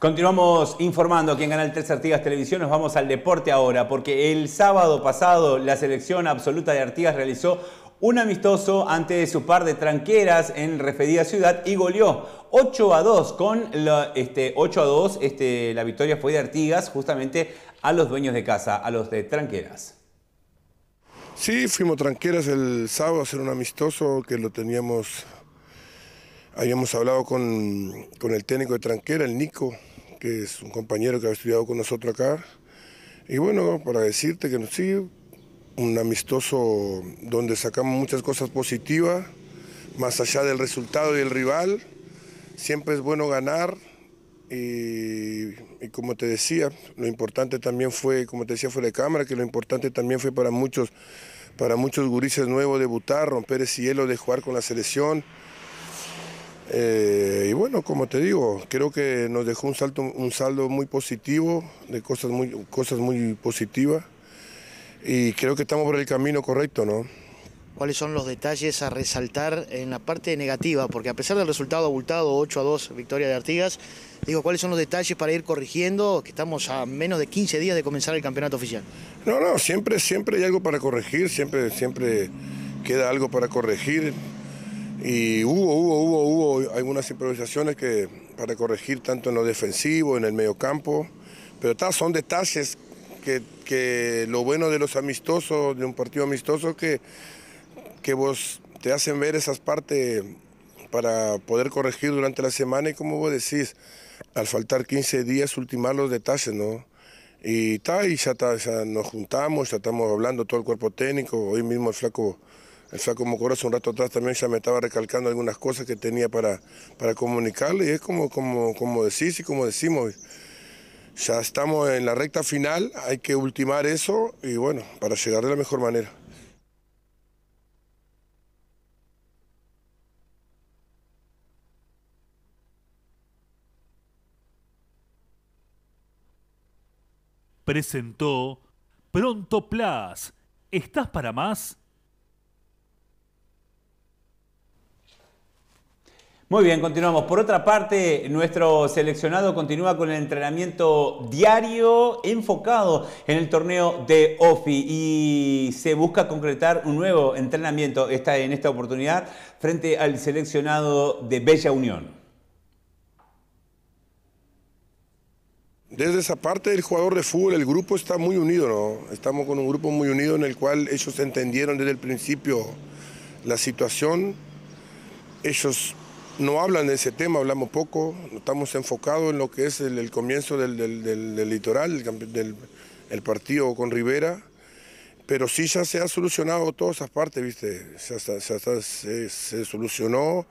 Continuamos informando aquí en Canal 3 Artigas Televisión, nos vamos al deporte ahora, porque el sábado pasado la selección absoluta de Artigas realizó un amistoso ante su par de tranqueras en referida ciudad y goleó 8 a 2 con este, 8 a 2, este, la victoria fue de Artigas justamente a los dueños de casa, a los de tranqueras. Sí, fuimos tranqueras el sábado a hacer un amistoso que lo teníamos, habíamos hablado con, con el técnico de tranquera, el Nico, que es un compañero que ha estudiado con nosotros acá. Y bueno, para decirte que sí, un amistoso donde sacamos muchas cosas positivas, más allá del resultado y el rival, siempre es bueno ganar. Y, como te decía, lo importante también fue, como te decía fue de cámara, que lo importante también fue para muchos, para muchos gurises nuevos debutar, romper el cielo de jugar con la selección. Eh, y bueno, como te digo, creo que nos dejó un, salto, un saldo muy positivo, de cosas muy, cosas muy positivas, y creo que estamos por el camino correcto, ¿no? ¿Cuáles son los detalles a resaltar en la parte negativa? Porque a pesar del resultado abultado, 8 a 2, victoria de Artigas, digo, ¿cuáles son los detalles para ir corrigiendo? Que estamos a menos de 15 días de comenzar el campeonato oficial. No, no, siempre, siempre hay algo para corregir, siempre, siempre queda algo para corregir y hubo, hubo, hubo, hubo algunas improvisaciones que, para corregir tanto en lo defensivo, en el campo... pero tá, son detalles que, que, lo bueno de los amistosos, de un partido amistoso, que, que vos te hacen ver esas partes para poder corregir durante la semana y como vos decís, al faltar 15 días ultimar los detalles, ¿no? Y, está y ya, ya nos juntamos, ya estamos hablando todo el cuerpo técnico, hoy mismo el flaco el Flaco hace un rato atrás también ya me estaba recalcando algunas cosas que tenía para, para comunicarle y es como, como, como decís y como decimos. Ya estamos en la recta final, hay que ultimar eso y bueno, para llegar de la mejor manera. Presentó Pronto Plus. ¿Estás para más? Muy bien, continuamos. Por otra parte, nuestro seleccionado continúa con el entrenamiento diario enfocado en el torneo de OFI y se busca concretar un nuevo entrenamiento esta, en esta oportunidad frente al seleccionado de Bella Unión. Desde esa parte del jugador de fútbol, el grupo está muy unido, ¿no? Estamos con un grupo muy unido en el cual ellos entendieron desde el principio la situación. Ellos no hablan de ese tema, hablamos poco, estamos enfocados en lo que es el, comienzo del, litoral, el partido con Rivera, pero sí ya se ha solucionado todas esas partes, ¿viste? se, solucionó,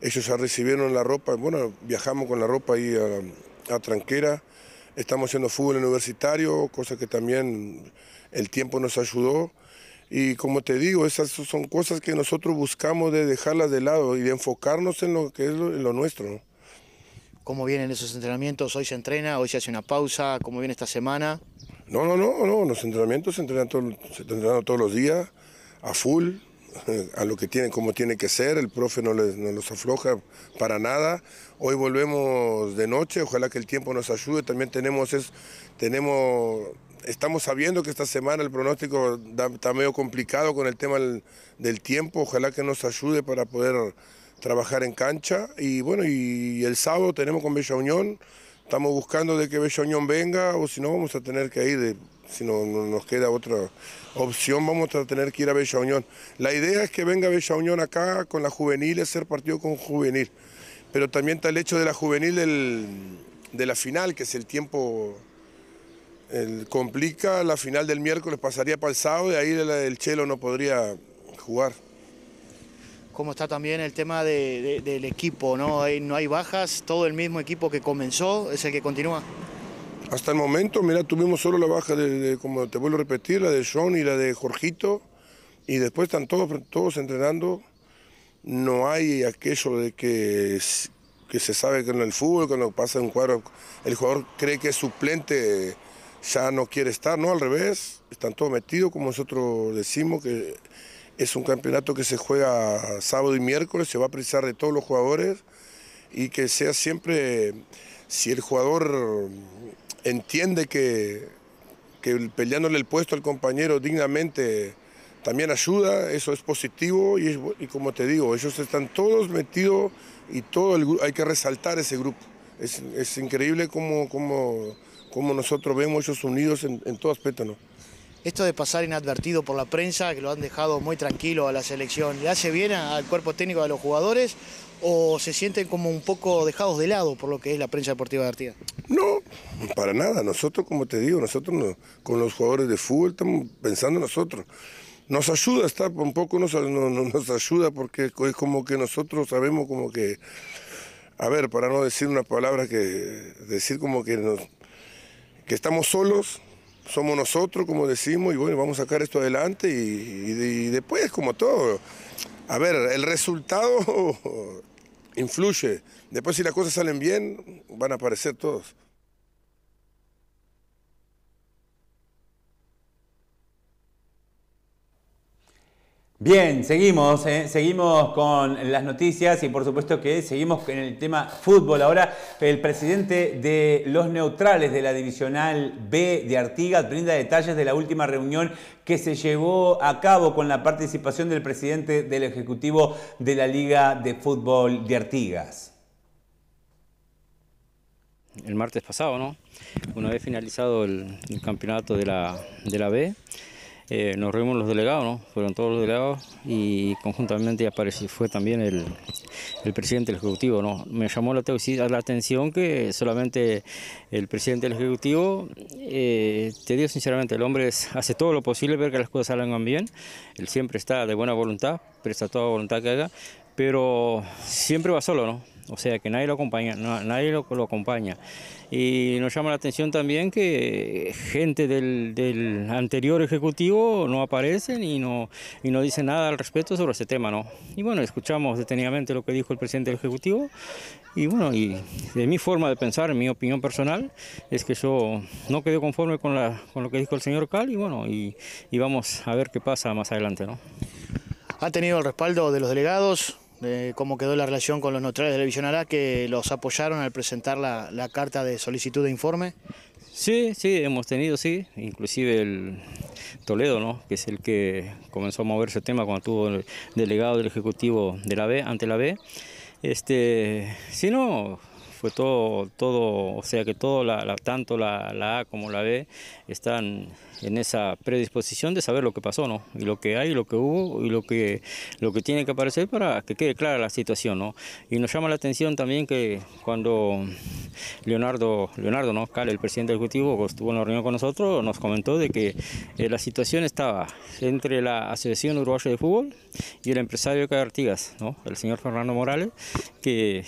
ellos ya recibieron la ropa, bueno, viajamos con la ropa ahí a, a Tranquera, estamos haciendo fútbol universitario, cosa que también el tiempo nos ayudó. Y como te digo, esas son cosas que nosotros buscamos de dejarlas de lado y de enfocarnos en lo que es lo, nuestro. ¿Cómo vienen esos entrenamientos? ¿Hoy se entrena? ¿Hoy se hace una pausa? ¿Cómo viene esta semana? No, no, no, no. los entrenamientos se entrenan, todo, todos los días, a full, a lo que tiene, como tiene que ser. El profe no, nos los afloja para nada. Hoy volvemos de noche, ojalá que el tiempo nos ayude. También tenemos, es, tenemos estamos sabiendo que esta semana el pronóstico está medio complicado con el tema del, tiempo. Ojalá que nos ayude para poder trabajar en cancha. Y bueno, y, el sábado tenemos con Bella Unión. Estamos buscando de que Bella Unión venga o si no vamos a tener que ir, si no, nos queda otra opción, vamos a tener que ir a Bella Unión. La idea es que venga Bella Unión acá con la juvenil, hacer partido con juvenil. Pero también está el hecho de la juvenil de la final, que es el tiempo complica la final del miércoles, pasaría para el sábado y ahí el Chelo no podría jugar. ¿Cómo está también el tema del equipo? ¿no? Hay, ¿No hay bajas? ¿Todo el mismo equipo que comenzó es el que continúa? Hasta el momento, mira, tuvimos solo la baja de, como te vuelvo a repetir, la de Sean y la de Jorgito. Y después están todos, todos entrenando. No hay aquello de que, que se sabe que en el fútbol, cuando pasa un cuadro, el jugador cree que es suplente ya no quiere estar, no, al revés, están todos metidos, como nosotros decimos, que es un campeonato que se juega sábado y miércoles, se va a precisar de todos los jugadores y que sea siempre, si el jugador entiende que, que peleándole el puesto al compañero dignamente también ayuda, eso es positivo y, como te digo, ellos están todos metidos y todo hay que resaltar ese grupo. Es, es increíble como... cómo como nosotros vemos ellos unidos en, todo aspecto. ¿no? Esto de pasar inadvertido por la prensa, que lo han dejado muy tranquilo a la selección, ¿le hace bien al cuerpo técnico de los jugadores o se sienten como un poco dejados de lado por lo que es la prensa deportiva de No, para nada. Nosotros, como te digo, nosotros con los jugadores de fútbol estamos pensando nosotros. Nos ayuda, está, un poco nos, nos ayuda porque es como que nosotros sabemos como que, a ver, para no decir una palabra que, decir como que nos, que estamos solos, somos nosotros, como decimos, y bueno, vamos a sacar esto adelante y, después, como todo, a ver, el resultado influye. Después si las cosas salen bien, van a aparecer todos. Bien, seguimos, eh. seguimos con las noticias y por supuesto que seguimos con el tema fútbol. Ahora el presidente de los neutrales de la divisional B de Artigas brinda detalles de la última reunión que se llevó a cabo con la participación del presidente del Ejecutivo de la Liga de Fútbol de Artigas. El martes pasado, ¿no? Una vez finalizado el, campeonato de la, de la B. Eh, nos reunimos los delegados, Fueron todos los delegados y conjuntamente apareció, fue también el, presidente del Ejecutivo, Me llamó la, atención que solamente el presidente del Ejecutivo, eh, te digo sinceramente, el hombre hace todo lo posible ver que las cosas salgan bien, él siempre está de buena voluntad, presta toda voluntad que haga, pero siempre va solo, ¿no? o sea que nadie lo acompaña, nadie lo, acompaña. Y nos llama la atención también que gente del, anterior ejecutivo no aparecen y no, y no dice nada al respecto sobre ese tema, ¿no? Y bueno, escuchamos detenidamente lo que dijo el presidente del ejecutivo y bueno, y de mi forma de pensar, mi opinión personal, es que yo no quedé conforme con, con lo que dijo el señor Cal y bueno, y, y vamos a ver qué pasa más adelante, ¿no? ¿Ha tenido el respaldo de los delegados? cómo quedó la relación con los neutrales de la Ará que los apoyaron al presentar la, carta de solicitud de informe. Sí, sí, hemos tenido, sí, inclusive el Toledo, ¿no? que es el que comenzó a moverse el tema cuando tuvo el delegado del Ejecutivo de la B, ante la B. Este, si no, fue todo, todo o sea que todo la, tanto la, la, A como la B están en esa predisposición de saber lo que pasó, ¿no? Y lo que hay, lo que hubo y lo que, lo que tiene que aparecer para que quede clara la situación, ¿no? Y nos llama la atención también que cuando Leonardo, Leonardo ¿no? Cal, el presidente ejecutivo, estuvo en la reunión con nosotros, nos comentó de que eh, la situación estaba entre la Asociación Uruguaya de Fútbol y el empresario de Artigas, ¿no? El señor Fernando Morales, que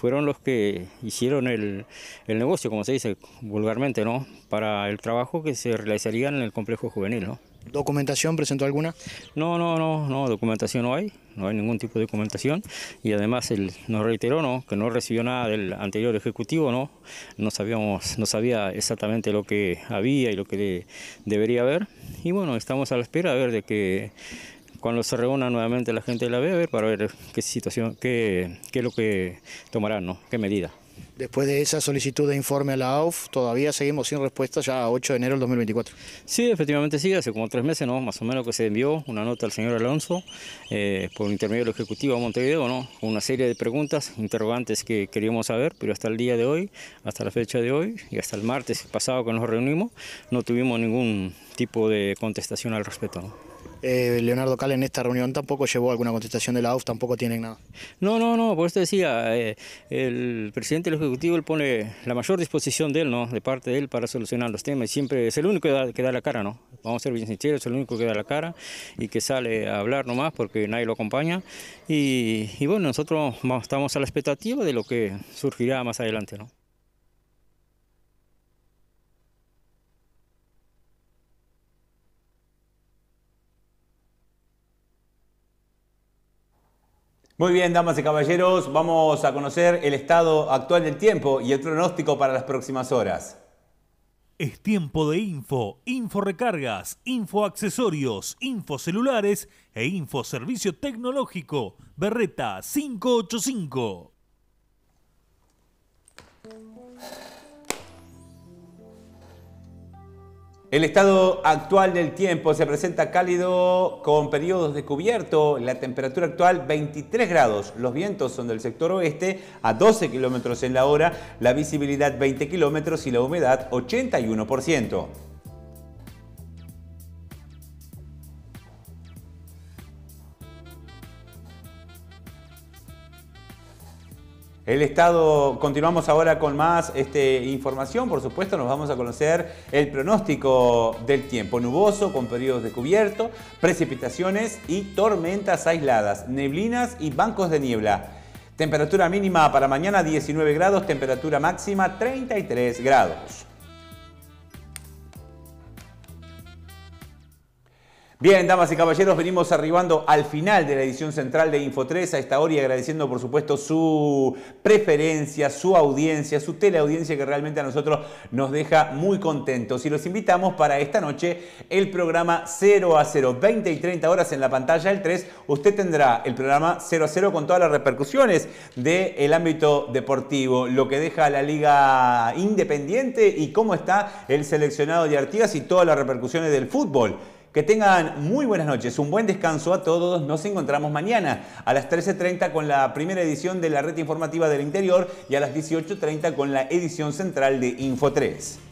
fueron los que hicieron el, el, negocio, como se dice vulgarmente, ¿no? Para el trabajo que se realizaría en el complejo juvenil, ¿no? ¿Documentación presentó alguna? No, no, no, no, documentación no hay, no hay ningún tipo de documentación y además él nos reiteró ¿no? que no recibió nada del anterior ejecutivo, no, no sabíamos, no sabía exactamente lo que había y lo que debería haber y bueno, estamos a la espera a ver de que cuando se reúna nuevamente la gente de la Beber para ver qué situación, qué, qué es lo que tomarán, ¿no? qué medida. Después de esa solicitud de informe a la AUF, todavía seguimos sin respuesta ya a 8 de enero del 2024. Sí, efectivamente sí, hace como tres meses, ¿no? Más o menos que se envió una nota al señor Alonso eh, por intermedio del Ejecutivo a Montevideo, ¿no? Una serie de preguntas, interrogantes que queríamos saber, pero hasta el día de hoy, hasta la fecha de hoy y hasta el martes pasado que nos reunimos, no tuvimos ningún tipo de contestación al respecto, ¿no? Eh, Leonardo Cal en esta reunión tampoco llevó alguna contestación de la AUF, tampoco tienen nada. No, no, no, por esto decía, eh, el presidente del Ejecutivo pone la mayor disposición de él, ¿no? De parte de él para solucionar los temas. Siempre es el único que da, la cara, ¿no? Vamos a ser bien sinceros, es el único que da la cara y que sale a hablar nomás porque nadie lo acompaña. Y, y bueno, nosotros estamos a la expectativa de lo que surgirá más adelante, ¿no? Muy bien, damas y caballeros, vamos a conocer el estado actual del tiempo y el pronóstico para las próximas horas. Es tiempo de info, info recargas, info accesorios, info celulares e info servicio tecnológico. Berreta 585. El estado actual del tiempo se presenta cálido con periodos de cubierto. La temperatura actual 23 grados. Los vientos son del sector oeste a 12 kilómetros en la hora. La visibilidad 20 kilómetros y la humedad 81%. El Estado, continuamos ahora con más este, información, por supuesto nos vamos a conocer el pronóstico del tiempo, nuboso con periodos de cubierto, precipitaciones y tormentas aisladas, neblinas y bancos de niebla. Temperatura mínima para mañana 19 grados, temperatura máxima 33 grados. Bien, damas y caballeros, venimos arribando al final de la edición central de Info3 a esta hora y agradeciendo por supuesto su preferencia, su audiencia, su teleaudiencia que realmente a nosotros nos deja muy contentos. Y los invitamos para esta noche el programa 0 a 0, 20 y 30 horas en la pantalla del 3. Usted tendrá el programa 0 a 0 con todas las repercusiones del ámbito deportivo, lo que deja a la liga independiente y cómo está el seleccionado de Artigas y todas las repercusiones del fútbol. Que tengan muy buenas noches, un buen descanso a todos. Nos encontramos mañana a las 13.30 con la primera edición de la red informativa del interior y a las 18.30 con la edición central de Info 3.